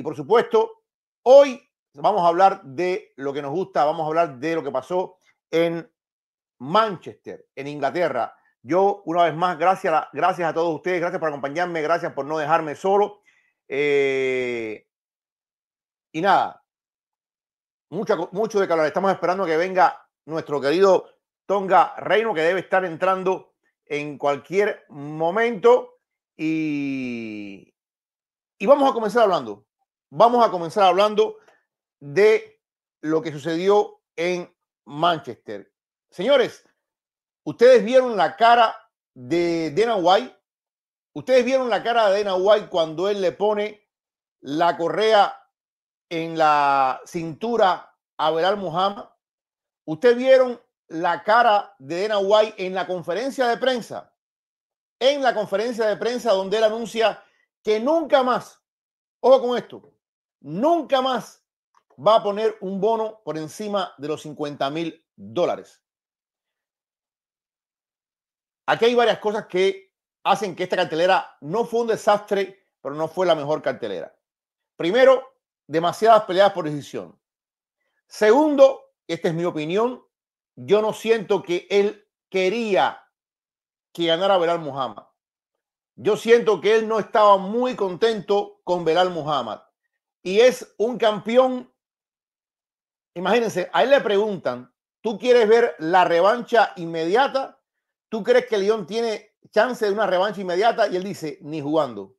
Y por supuesto, hoy vamos a hablar de lo que nos gusta, vamos a hablar de lo que pasó en Manchester, en Inglaterra. Yo, una vez más, gracias a, gracias a todos ustedes, gracias por acompañarme, gracias por no dejarme solo. Eh, y nada, mucho, mucho de calor. Estamos esperando que venga nuestro querido Tonga Reino, que debe estar entrando en cualquier momento. y vamos a comenzar hablando Vamos a comenzar hablando de lo que sucedió en Manchester. Señores, ustedes vieron la cara de Dana White. Ustedes vieron la cara de Dana White cuando él le pone la correa en la cintura a Belal Muhammad. Ustedes vieron la cara de Dana White en la conferencia de prensa. En la conferencia de prensa donde él anuncia que nunca más, ojo con esto, nunca más va a poner un bono por encima de los 50 mil dólares. Aquí hay varias cosas que hacen que esta cartelera no fue un desastre, pero no fue la mejor cartelera. Primero, demasiadas peleas por decisión. Segundo, esta es mi opinión, yo no siento que él quería que ganara Belal Muhammad. Yo siento que él no estaba muy contento con Belal Muhammad y es un campeón. Imagínense, a él le preguntan, ¿tú quieres ver la revancha inmediata? ¿Tú crees que León tiene chance de una revancha inmediata? Y él dice, ni jugando,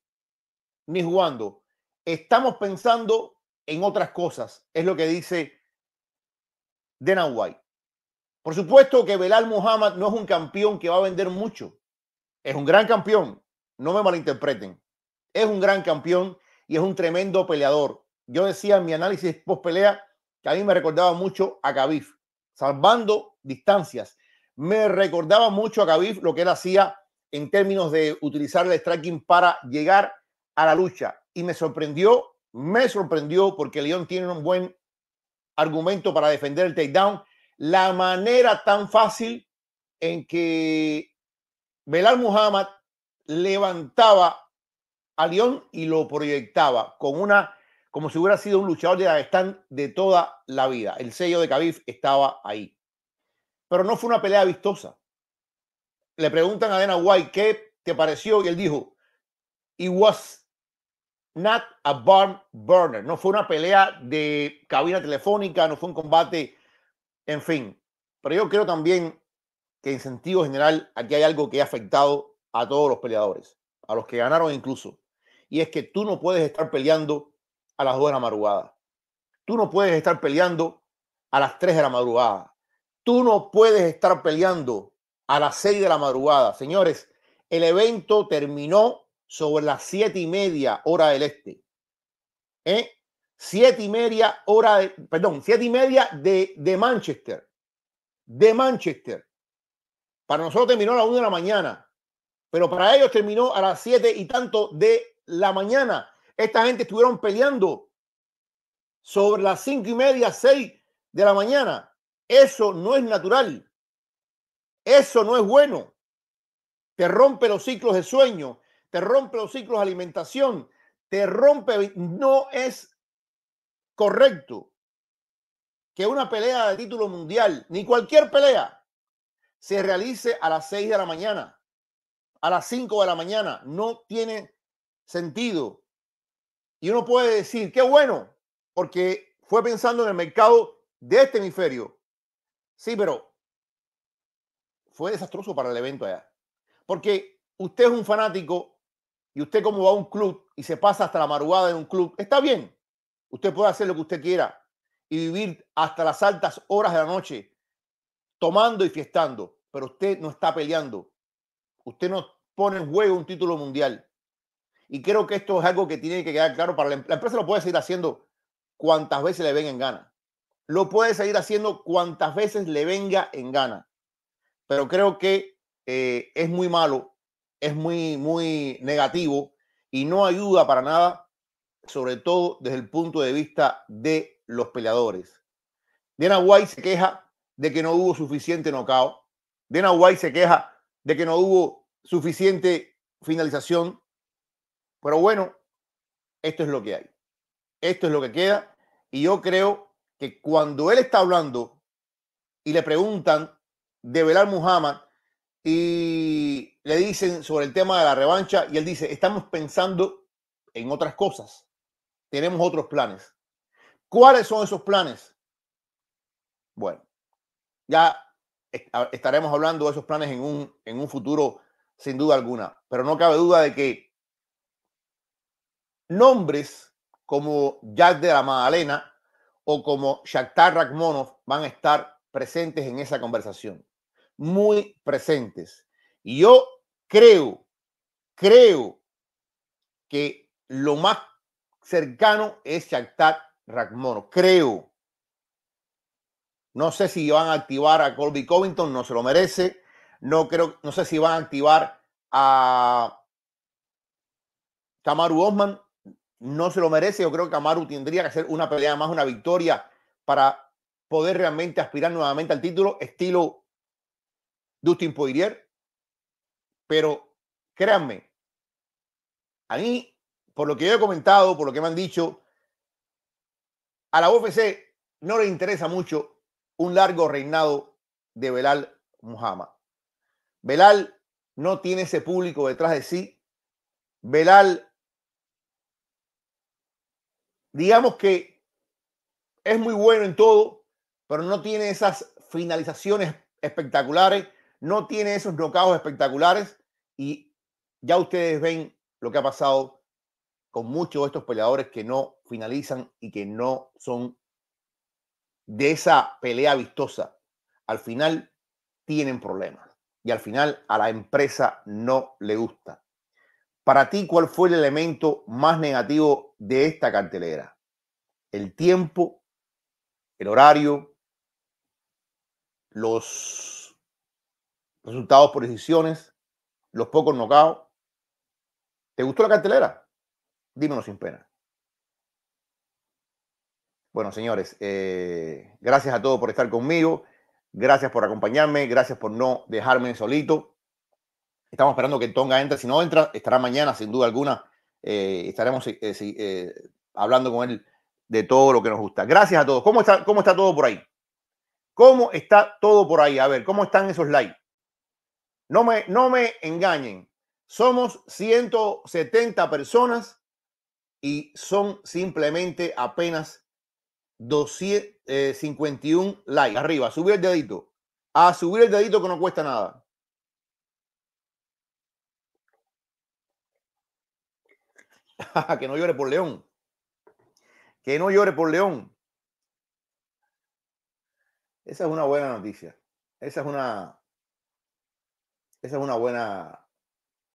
ni jugando. Estamos pensando en otras cosas, es lo que dice De White. Por supuesto que Belal Muhammad no es un campeón que va a vender mucho. Es un gran campeón, no me malinterpreten. Es un gran campeón y es un tremendo peleador. Yo decía en mi análisis post pelea que a mí me recordaba mucho a Khabib, salvando distancias. Me recordaba mucho a Khabib lo que él hacía en términos de utilizar el striking para llegar a la lucha. Y me sorprendió, me sorprendió porque León tiene un buen argumento para defender el takedown. La manera tan fácil en que Belal Muhammad levantaba a León y lo proyectaba con una, como si hubiera sido un luchador de Dagestán de toda la vida. El sello de Khabib estaba ahí. Pero no fue una pelea vistosa. Le preguntan a Dana White qué te pareció y él dijo, it was not a barn burner. No fue una pelea de cabina telefónica, no fue un combate, en fin. Pero yo creo también que en sentido general aquí hay algo que ha afectado a todos los peleadores, a los que ganaron incluso y es que tú no puedes estar peleando a las 2 de la madrugada. Tú no puedes estar peleando a las 3 de la madrugada. Tú no puedes estar peleando a las 6 de la madrugada. Señores, el evento terminó sobre las 7 y media hora del este. ¿Eh? Siete y media hora, perdón, siete y media de, de Manchester. De Manchester. Para nosotros terminó a las 1 de la mañana, pero para ellos terminó a las 7 y tanto de la mañana. Esta gente estuvieron peleando sobre las cinco y media, seis de la mañana. Eso no es natural. Eso no es bueno. Te rompe los ciclos de sueño, te rompe los ciclos de alimentación, te rompe. No es correcto que una pelea de título mundial, ni cualquier pelea, se realice a las seis de la mañana, a las cinco de la mañana. No tiene sentido. Y uno puede decir, qué bueno, porque fue pensando en el mercado de este hemisferio. Sí, pero fue desastroso para el evento allá. Porque usted es un fanático y usted como va a un club y se pasa hasta la madrugada en un club, está bien. Usted puede hacer lo que usted quiera y vivir hasta las altas horas de la noche tomando y fiestando, pero usted no está peleando. Usted no pone en juego un título mundial. Y creo que esto es algo que tiene que quedar claro para la, em-, la empresa. Lo puede seguir haciendo cuantas veces le venga en gana. Lo puede seguir haciendo cuantas veces le venga en gana. Pero creo que eh, es muy malo, es muy, muy negativo y no ayuda para nada, sobre todo desde el punto de vista de los peleadores. Dana White se queja de que no hubo suficiente knockout. Dana se queja de que no hubo suficiente finalización. Pero bueno, esto es lo que hay. Esto es lo que queda. Y yo creo que cuando él está hablando y le preguntan de Belal Muhammad y le dicen sobre el tema de la revancha y él dice, estamos pensando en otras cosas. Tenemos otros planes. ¿Cuáles son esos planes? Bueno, ya estaremos hablando de esos planes en un futuro sin duda alguna, pero no cabe duda de que nombres como Jack de la Magdalena o como Shakhtar Rakmonov van a estar presentes en esa conversación, muy presentes. Y yo creo, creo que lo más cercano es Shakhtar Rakmonov. creo. No sé si van a activar a Colby Covington, no se lo merece. No creo, no sé si van a activar a Tamaru Osman, no se lo merece. Yo creo que Amaru tendría que hacer una pelea más, una victoria para poder realmente aspirar nuevamente al título, estilo Dustin Poirier. Pero créanme, a mí, por lo que yo he comentado, por lo que me han dicho, a la UFC no le interesa mucho un largo reinado de Belal Muhammad. Belal no tiene ese público detrás de sí. Belal digamos que es muy bueno en todo, pero no tiene esas finalizaciones espectaculares, no tiene esos knockouts espectaculares y ya ustedes ven lo que ha pasado con muchos de estos peleadores que no finalizan y que no son de esa pelea vistosa. Al final tienen problemas y al final a la empresa no le gusta. Para ti, ¿cuál fue el elemento más negativo de esta cartelera? El tiempo, el horario, los resultados por decisiones, los pocos nocaos. ¿Te gustó la cartelera? Dímelo sin pena. Bueno, señores, eh, gracias a todos por estar conmigo. Gracias por acompañarme. Gracias por no dejarme solito. Estamos esperando que Tonga entre. Si no entra, estará mañana, sin duda alguna. Eh, estaremos eh, eh, hablando con él de todo lo que nos gusta. Gracias a todos. ¿Cómo está, ¿Cómo está todo por ahí? ¿Cómo está todo por ahí? A ver, ¿cómo están esos likes? No me, no me engañen. Somos 170 personas y son simplemente apenas 251 likes. Arriba, subir el dedito. A ah, subir el dedito que no cuesta nada. que no llore por León. Que no llore por León. Esa es una buena noticia. Esa es una. Esa es una buena